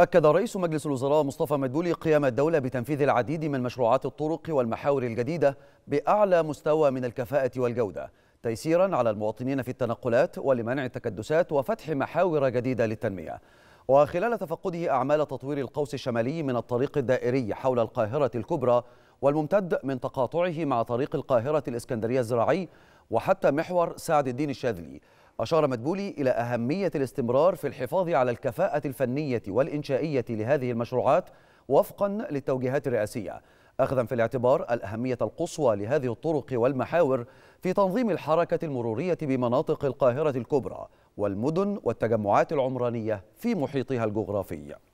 أكد رئيس مجلس الوزراء مصطفى مدبولي قيام الدولة بتنفيذ العديد من مشروعات الطرق والمحاور الجديدة بأعلى مستوى من الكفاءة والجودة تيسيرا على المواطنين في التنقلات ولمنع التكدسات وفتح محاور جديدة للتنمية وخلال تفقده أعمال تطوير القوس الشمالي من الطريق الدائري حول القاهرة الكبرى والممتد من تقاطعه مع طريق القاهرة الإسكندرية الزراعي وحتى محور سعد الدين الشاذلي أشار مدبولي إلى أهمية الاستمرار في الحفاظ على الكفاءة الفنية والإنشائية لهذه المشروعات وفقا للتوجيهات الرئاسية أخذا في الاعتبار الأهمية القصوى لهذه الطرق والمحاور في تنظيم الحركة المرورية بمناطق القاهرة الكبرى والمدن والتجمعات العمرانية في محيطها الجغرافي